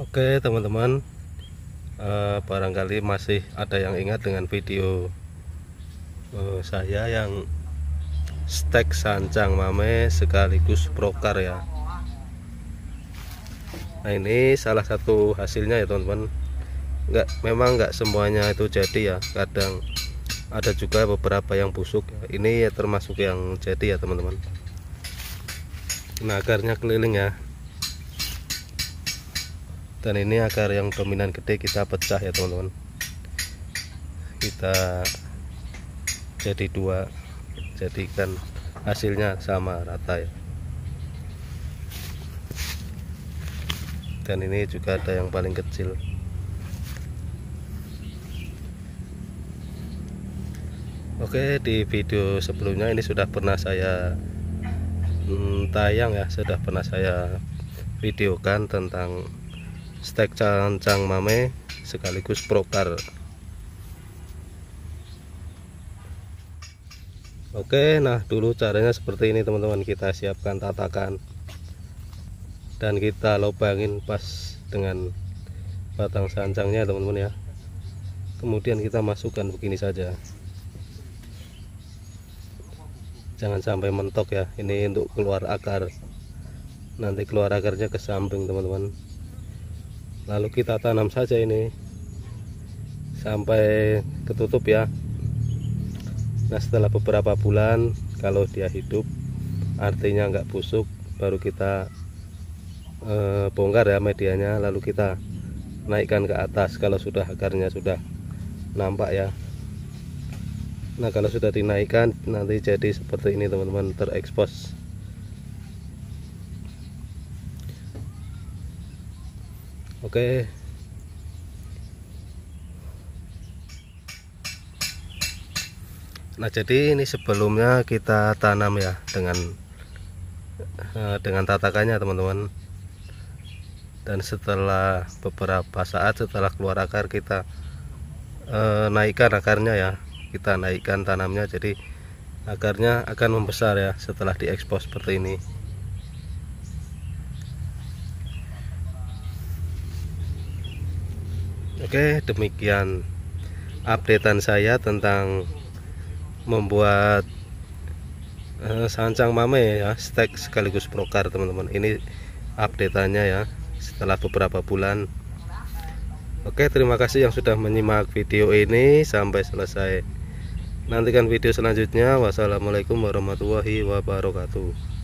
Oke teman-teman uh, barangkali masih ada yang ingat dengan video uh, saya yang stek sancang mame sekaligus prokar ya nah ini salah satu hasilnya ya teman-teman nggak memang nggak semuanya itu jadi ya kadang ada juga beberapa yang busuk ya. ini ya termasuk yang jadi ya teman-teman nah akarnya keliling ya dan ini akar yang dominan gede kita pecah ya teman-teman kita jadi dua jadikan hasilnya sama rata ya dan ini juga ada yang paling kecil Oke di video sebelumnya ini sudah pernah saya hmm, tayang ya sudah pernah saya videokan tentang stek cancang mame sekaligus prokar Oke nah dulu caranya seperti ini teman-teman kita siapkan tatakan dan kita lubangin pas dengan batang sancangnya teman-teman ya kemudian kita masukkan begini saja jangan sampai mentok ya ini untuk keluar akar nanti keluar akarnya ke samping teman-teman lalu kita tanam saja ini sampai ketutup ya nah setelah beberapa bulan kalau dia hidup artinya nggak busuk baru kita eh, bongkar ya medianya lalu kita naikkan ke atas kalau sudah akarnya sudah nampak ya nah kalau sudah dinaikkan nanti jadi seperti ini teman-teman terekspos oke nah jadi ini sebelumnya kita tanam ya dengan eh, dengan tatakannya teman-teman dan setelah beberapa saat setelah keluar akar kita eh, naikkan akarnya ya kita naikkan tanamnya jadi akarnya akan membesar ya setelah diekspos seperti ini Oke, demikian updatean saya tentang membuat uh, sancang mame ya, stek sekaligus prokar teman-teman. Ini updateannya ya setelah beberapa bulan. Oke, terima kasih yang sudah menyimak video ini sampai selesai. Nantikan video selanjutnya. Wassalamualaikum warahmatullahi wabarakatuh.